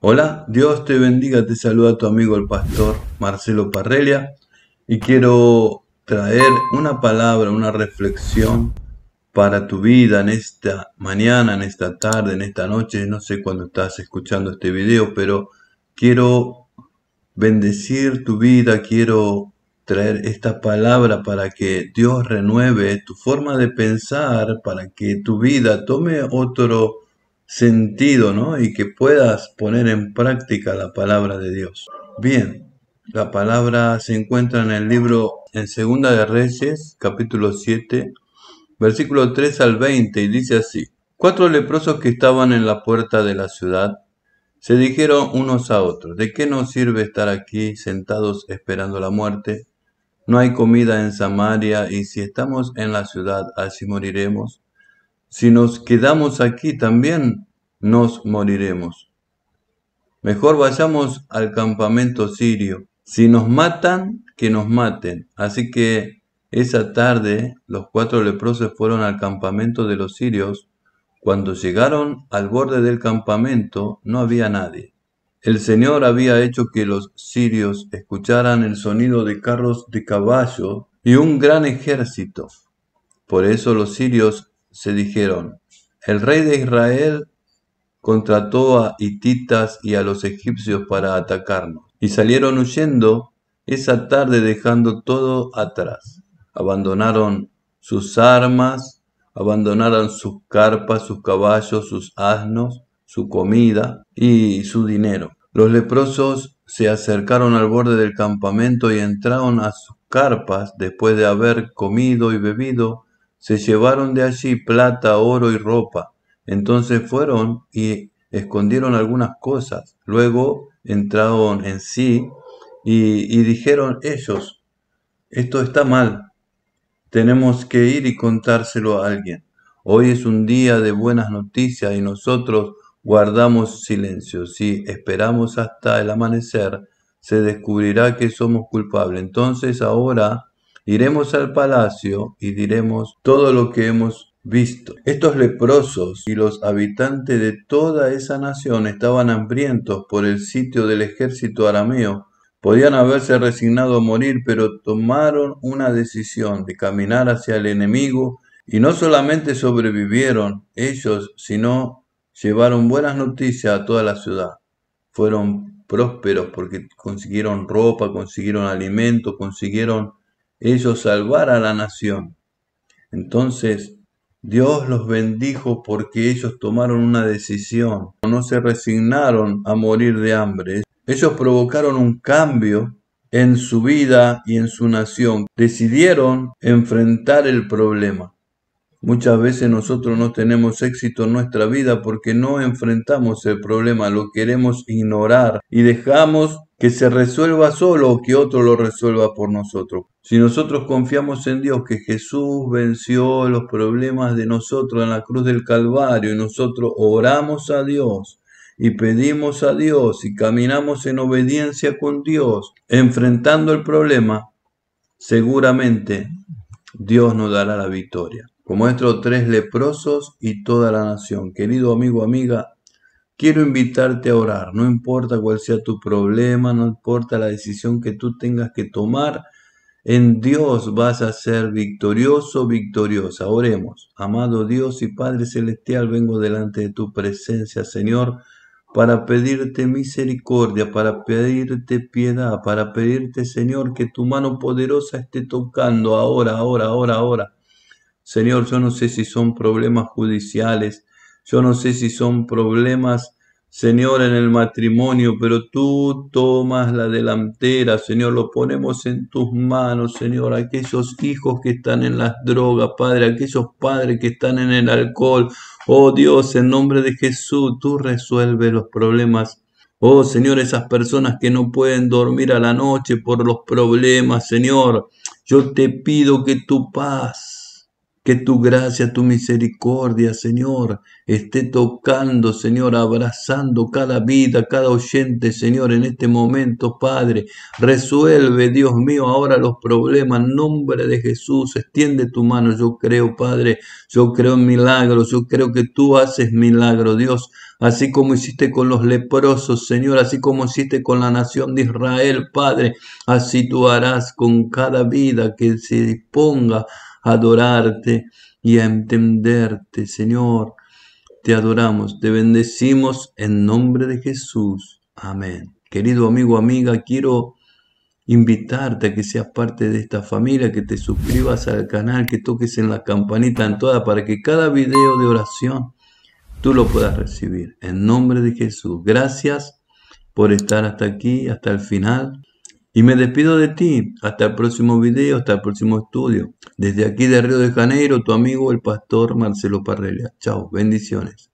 Hola, Dios te bendiga, te saluda tu amigo el pastor Marcelo Parrella y quiero traer una palabra, una reflexión para tu vida en esta mañana, en esta tarde, en esta noche, no sé cuándo estás escuchando este video, pero quiero bendecir tu vida, quiero traer esta palabra para que Dios renueve tu forma de pensar, para que tu vida tome otro sentido, ¿no? Y que puedas poner en práctica la palabra de Dios. Bien, la palabra se encuentra en el libro en Segunda de Reyes, capítulo 7, versículo 3 al 20, y dice así. Cuatro leprosos que estaban en la puerta de la ciudad se dijeron unos a otros, ¿de qué nos sirve estar aquí sentados esperando la muerte? No hay comida en Samaria y si estamos en la ciudad, así moriremos si nos quedamos aquí también, nos moriremos. Mejor vayamos al campamento sirio. Si nos matan, que nos maten. Así que esa tarde los cuatro leprosos fueron al campamento de los sirios. Cuando llegaron al borde del campamento no había nadie. El Señor había hecho que los sirios escucharan el sonido de carros de caballo y un gran ejército. Por eso los sirios se dijeron, el rey de Israel contrató a hititas y a los egipcios para atacarnos, y salieron huyendo esa tarde dejando todo atrás. Abandonaron sus armas, abandonaron sus carpas, sus caballos, sus asnos, su comida y su dinero. Los leprosos se acercaron al borde del campamento y entraron a sus carpas después de haber comido y bebido se llevaron de allí plata, oro y ropa. Entonces fueron y escondieron algunas cosas. Luego entraron en sí y, dijeron ellos, esto está mal, tenemos que ir y contárselo a alguien. Hoy es un día de buenas noticias y nosotros guardamos silencio. Si esperamos hasta el amanecer, se descubrirá que somos culpables. Entonces ahora Iremos al palacio y diremos todo lo que hemos visto. Estos leprosos y los habitantes de toda esa nación estaban hambrientos por el sitio del ejército arameo. Podían haberse resignado a morir, pero tomaron una decisión de caminar hacia el enemigo y no solamente sobrevivieron ellos, sino llevaron buenas noticias a toda la ciudad. Fueron prósperos porque consiguieron ropa, consiguieron alimento, consiguieron ellos salvar a la nación. Entonces, Dios los bendijo porque ellos tomaron una decisión, no se resignaron a morir de hambre. Ellos provocaron un cambio en su vida y en su nación. Decidieron enfrentar el problema. Muchas veces nosotros no tenemos éxito en nuestra vida porque no enfrentamos el problema, lo queremos ignorar y dejamos que se resuelva solo o que otro lo resuelva por nosotros. Si nosotros confiamos en Dios que Jesús venció los problemas de nosotros en la cruz del Calvario y nosotros oramos a Dios y pedimos a Dios y caminamos en obediencia con Dios, enfrentando el problema, seguramente Dios nos dará la victoria como estos tres leprosos y toda la nación. Querido amigo, amiga, quiero invitarte a orar. No importa cuál sea tu problema, no importa la decisión que tú tengas que tomar, en Dios vas a ser victorioso, victoriosa. Oremos. Amado Dios y Padre Celestial, vengo delante de tu presencia, Señor, para pedirte misericordia, para pedirte piedad, para pedirte, Señor, que tu mano poderosa esté tocando ahora, ahora, ahora, ahora Señor, yo no sé si son problemas judiciales, yo no sé si son problemas, Señor, en el matrimonio, pero tú tomas la delantera, Señor, lo ponemos en tus manos, Señor, aquellos hijos que están en las drogas, Padre, aquellos padres que están en el alcohol. Oh Dios, en nombre de Jesús, tú resuelves los problemas Oh Señor, esas personas que no pueden dormir a la noche por los problemas, Señor, yo te pido que tu paz que tu gracia, tu misericordia, Señor, esté tocando, Señor, abrazando cada vida, cada oyente, Señor, en este momento, Padre. Resuelve, Dios mío, ahora los problemas. En nombre de Jesús, extiende tu mano. Yo creo, Padre. Yo creo en milagros. Yo creo que tú haces milagro, Dios así como hiciste con los leprosos, Señor, así como hiciste con la nación de Israel, Padre, así tú harás con cada vida que se disponga adorarte y a entenderte, Señor. Te adoramos, te bendecimos en nombre de Jesús. Amén. Querido amigo, amiga, quiero invitarte a que seas parte de esta familia, que te suscribas al canal, que toques en la campanita en toda para que cada video de oración tú lo puedas recibir. En nombre de Jesús, gracias por estar hasta aquí, hasta el final. Y me despido de ti. Hasta el próximo video, hasta el próximo estudio. Desde aquí de Río de Janeiro, tu amigo el pastor Marcelo Parrella. Chao, bendiciones.